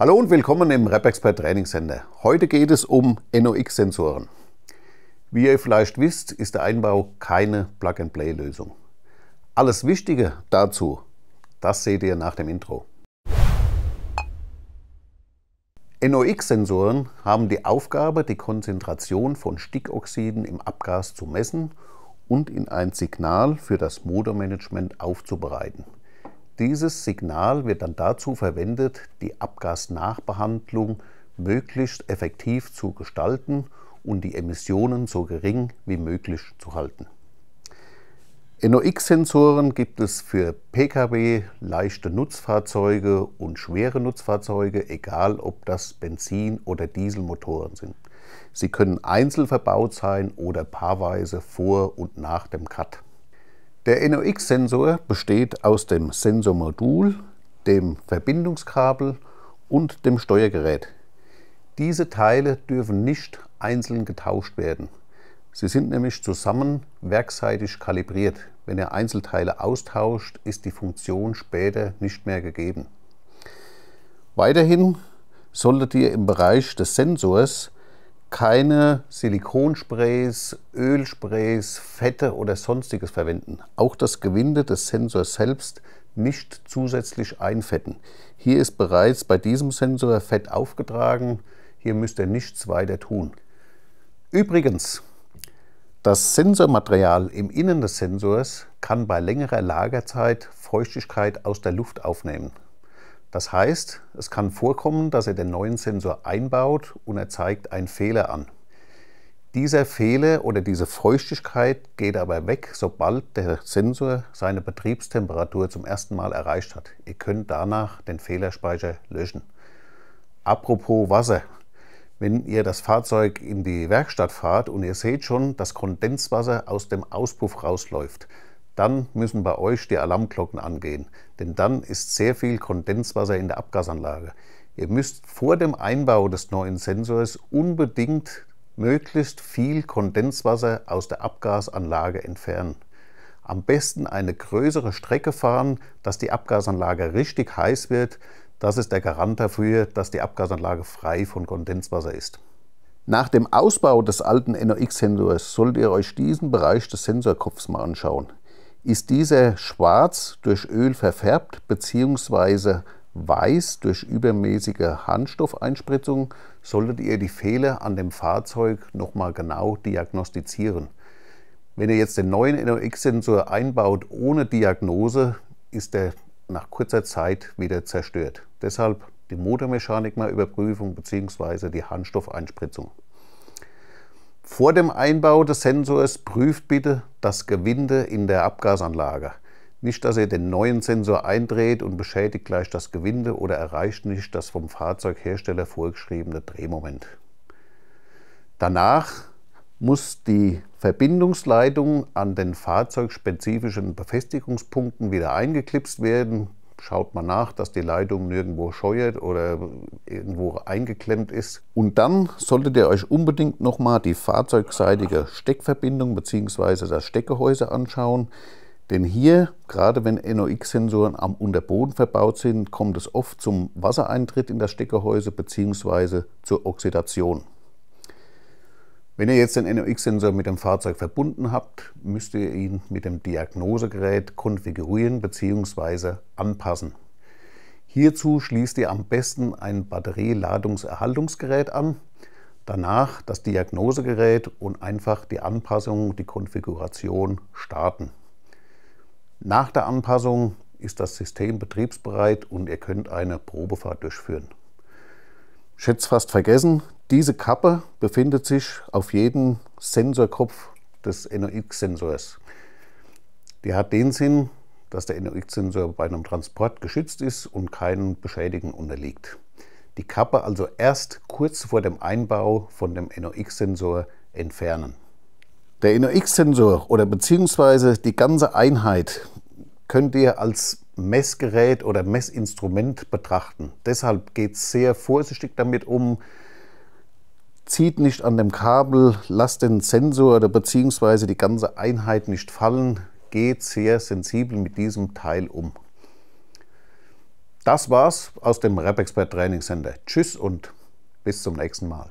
Hallo und willkommen im Training Center. Heute geht es um NOx-Sensoren. Wie ihr vielleicht wisst, ist der Einbau keine Plug-and-Play-Lösung. Alles Wichtige dazu, das seht ihr nach dem Intro. NOx-Sensoren haben die Aufgabe, die Konzentration von Stickoxiden im Abgas zu messen und in ein Signal für das Motormanagement aufzubereiten. Dieses Signal wird dann dazu verwendet, die Abgasnachbehandlung möglichst effektiv zu gestalten und die Emissionen so gering wie möglich zu halten. NOx-Sensoren gibt es für Pkw, leichte Nutzfahrzeuge und schwere Nutzfahrzeuge, egal ob das Benzin- oder Dieselmotoren sind. Sie können einzeln verbaut sein oder paarweise vor und nach dem Cut. Der NOx-Sensor besteht aus dem Sensormodul, dem Verbindungskabel und dem Steuergerät. Diese Teile dürfen nicht einzeln getauscht werden. Sie sind nämlich zusammen werkseitig kalibriert. Wenn ihr Einzelteile austauscht, ist die Funktion später nicht mehr gegeben. Weiterhin solltet ihr im Bereich des Sensors keine Silikonsprays, Ölsprays, Fette oder sonstiges verwenden. Auch das Gewinde des Sensors selbst nicht zusätzlich einfetten. Hier ist bereits bei diesem Sensor Fett aufgetragen. Hier müsst ihr nichts weiter tun. Übrigens, das Sensormaterial im Innen des Sensors kann bei längerer Lagerzeit Feuchtigkeit aus der Luft aufnehmen. Das heißt, es kann vorkommen, dass er den neuen Sensor einbaut und er zeigt einen Fehler an. Dieser Fehler oder diese Feuchtigkeit geht aber weg, sobald der Sensor seine Betriebstemperatur zum ersten Mal erreicht hat. Ihr könnt danach den Fehlerspeicher löschen. Apropos Wasser. Wenn ihr das Fahrzeug in die Werkstatt fahrt und ihr seht schon, dass Kondenswasser aus dem Auspuff rausläuft, dann müssen bei euch die Alarmglocken angehen, denn dann ist sehr viel Kondenswasser in der Abgasanlage. Ihr müsst vor dem Einbau des neuen Sensors unbedingt möglichst viel Kondenswasser aus der Abgasanlage entfernen. Am besten eine größere Strecke fahren, dass die Abgasanlage richtig heiß wird. Das ist der Garant dafür, dass die Abgasanlage frei von Kondenswasser ist. Nach dem Ausbau des alten NOx-Sensors solltet ihr euch diesen Bereich des Sensorkopfs mal anschauen ist dieser schwarz durch Öl verfärbt bzw. weiß durch übermäßige Harnstoffeinspritzung, solltet ihr die Fehler an dem Fahrzeug nochmal genau diagnostizieren. Wenn ihr jetzt den neuen NOx-Sensor einbaut ohne Diagnose, ist er nach kurzer Zeit wieder zerstört. Deshalb die Motormechanik mal überprüfen bzw. die Handstoffeinspritzung. Vor dem Einbau des Sensors prüft bitte das Gewinde in der Abgasanlage. Nicht, dass ihr den neuen Sensor eindreht und beschädigt gleich das Gewinde oder erreicht nicht das vom Fahrzeughersteller vorgeschriebene Drehmoment. Danach muss die Verbindungsleitung an den fahrzeugspezifischen Befestigungspunkten wieder eingeklipst werden, schaut mal nach, dass die Leitung nirgendwo scheuert oder irgendwo eingeklemmt ist. Und dann solltet ihr euch unbedingt nochmal die fahrzeugseitige Steckverbindung bzw. das Steckgehäuse anschauen. Denn hier, gerade wenn NOx-Sensoren am Unterboden verbaut sind, kommt es oft zum Wassereintritt in das Steckgehäuse bzw. zur Oxidation. Wenn ihr jetzt den NOx-Sensor mit dem Fahrzeug verbunden habt, müsst ihr ihn mit dem Diagnosegerät konfigurieren bzw. anpassen. Hierzu schließt ihr am besten ein Batterieladungserhaltungsgerät an, danach das Diagnosegerät und einfach die Anpassung, die Konfiguration starten. Nach der Anpassung ist das System betriebsbereit und ihr könnt eine Probefahrt durchführen. Schätz fast vergessen, diese Kappe befindet sich auf jedem Sensorkopf des NOx-Sensors. Die hat den Sinn, dass der NOx-Sensor bei einem Transport geschützt ist und keinem Beschädigen unterliegt. Die Kappe also erst kurz vor dem Einbau von dem NOx-Sensor entfernen. Der NOx-Sensor oder beziehungsweise die ganze Einheit könnt ihr als Messgerät oder Messinstrument betrachten. Deshalb geht es sehr vorsichtig damit um, zieht nicht an dem Kabel, lasst den Sensor oder beziehungsweise die ganze Einheit nicht fallen, geht sehr sensibel mit diesem Teil um. Das war's aus dem RepExpert Training Center. Tschüss und bis zum nächsten Mal.